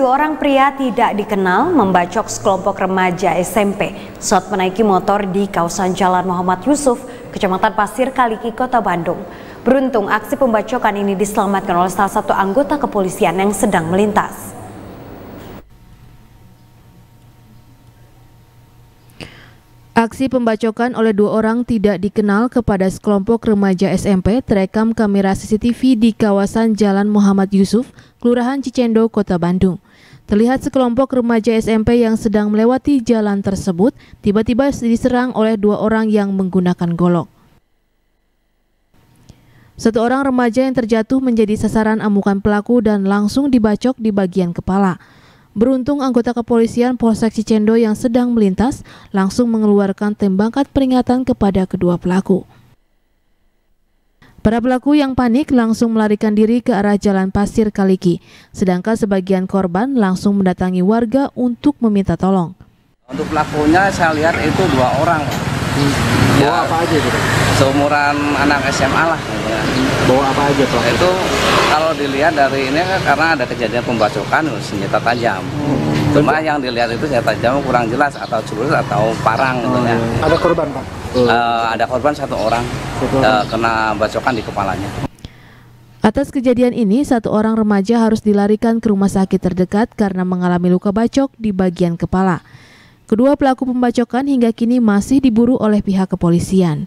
Dua orang pria tidak dikenal membacok sekelompok remaja SMP saat menaiki motor di kawasan Jalan Muhammad Yusuf, Kecamatan Pasir Kaliki, Kota Bandung. Beruntung aksi pembacokan ini diselamatkan oleh salah satu anggota kepolisian yang sedang melintas. Aksi pembacokan oleh dua orang tidak dikenal kepada sekelompok remaja SMP terekam kamera CCTV di kawasan Jalan Muhammad Yusuf, Kelurahan Cicendo, Kota Bandung. Terlihat sekelompok remaja SMP yang sedang melewati jalan tersebut tiba-tiba diserang oleh dua orang yang menggunakan golok. Satu orang remaja yang terjatuh menjadi sasaran amukan pelaku dan langsung dibacok di bagian kepala. Beruntung anggota kepolisian Polsek Cicendo yang sedang melintas langsung mengeluarkan tembakan peringatan kepada kedua pelaku. Para pelaku yang panik langsung melarikan diri ke arah jalan pasir Kaliki, sedangkan sebagian korban langsung mendatangi warga untuk meminta tolong. Untuk pelakunya saya lihat itu dua orang. Dua hmm. Ya, apa aja itu? Seumuran anak SMA lah bawa apa aja pak? Itu kalau dilihat dari ini kan karena ada kejadian pembacokan senjata tajam. Hmm. Cuma yang dilihat itu senjata tajam kurang jelas atau jurus atau parang gitu ya. Oh, iya. Ada korban pak? Uh, ada korban satu orang, satu orang. Uh, kena bacokan di kepalanya. Atas kejadian ini, satu orang remaja harus dilarikan ke rumah sakit terdekat karena mengalami luka bacok di bagian kepala. Kedua pelaku pembacokan hingga kini masih diburu oleh pihak kepolisian.